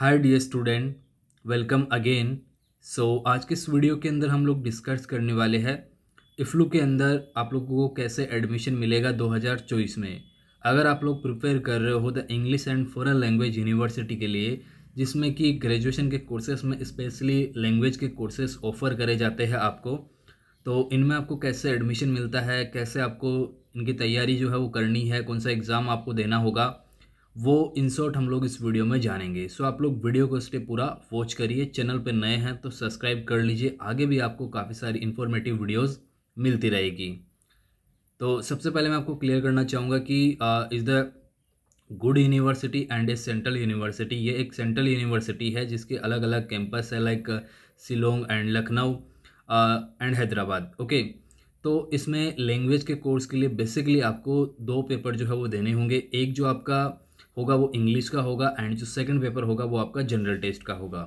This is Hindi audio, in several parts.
हाय dear student welcome again so आज के इस वीडियो के अंदर हम लोग डिस्कस करने वाले हैं इफ्लू के अंदर आप लोगों को कैसे एडमिशन मिलेगा 2024 में अगर आप लोग प्रिपेयर कर रहे हो the English and foreign language university के लिए जिसमें कि ग्रेजुएशन के कोर्सेज में स्पेशली लैंग्वेज के कोर्सेस ऑफ़र करे जाते हैं आपको तो इनमें आपको कैसे एडमिशन मिलता है कैसे आपको इनकी तैयारी जो है वो करनी है कौन सा एग्ज़ाम आपको देना होगा वो इंसर्ट हम लोग इस वीडियो में जानेंगे सो आप लोग वीडियो को स्टे पूरा वॉच करिए चैनल पर नए हैं तो सब्सक्राइब कर लीजिए आगे भी आपको काफ़ी सारी इन्फॉर्मेटिव वीडियोस मिलती रहेगी तो सबसे पहले मैं आपको क्लियर करना चाहूँगा कि is the good university and a central university ये एक सेंट्रल यूनिवर्सिटी है जिसके अलग अलग कैंपस है like Shillong and Lucknow and uh, Hyderabad okay तो इसमें लैंग्वेज के कोर्स के लिए बेसिकली आपको दो पेपर जो है वो देने होंगे एक जो आपका होगा वो इंग्लिश का होगा एंड जो सेकंड पेपर होगा वो आपका जनरल टेस्ट का होगा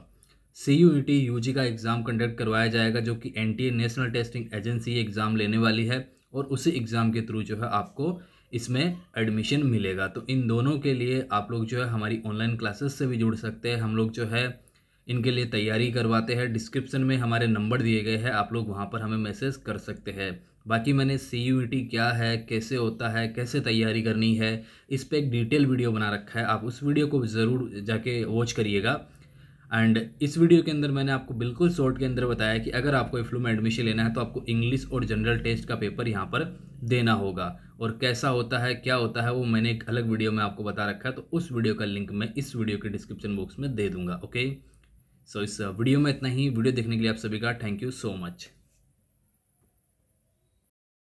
C U E T U G का एग्ज़ाम कंडक्ट करवाया जाएगा जो कि N T A national testing agency exam लेने वाली है और उसी एग्ज़ाम के थ्रू जो है आपको इसमें एडमिशन मिलेगा तो इन दोनों के लिए आप लोग जो है हमारी ऑनलाइन क्लासेस से भी जुड़ सकते हैं हम लोग जो है इनके लिए तैयारी करवाते हैं डिस्क्रिप्शन में हमारे नंबर दिए गए हैं आप लोग वहाँ पर हमें मैसेज कर सकते हैं बाकी मैंने सी यू टी क्या है कैसे होता है कैसे तैयारी करनी है इस पर एक डिटेल वीडियो बना रखा है आप उस वीडियो को ज़रूर जाके वॉच करिएगा एंड इस वीडियो के अंदर मैंने आपको बिल्कुल शॉर्ट के अंदर बताया कि अगर आपको इफ्लू में एडमिशन लेना है तो आपको इंग्लिश और जनरल टेस्ट का पेपर यहाँ पर देना होगा और कैसा होता है क्या होता है वो मैंने एक अलग वीडियो में आपको बता रखा है तो उस वीडियो का लिंक मैं इस वीडियो के डिस्क्रिप्शन बॉक्स में दे दूंगा ओके सो so, इस वीडियो में इतना ही वीडियो देखने के लिए आप सभी का थैंक यू सो मच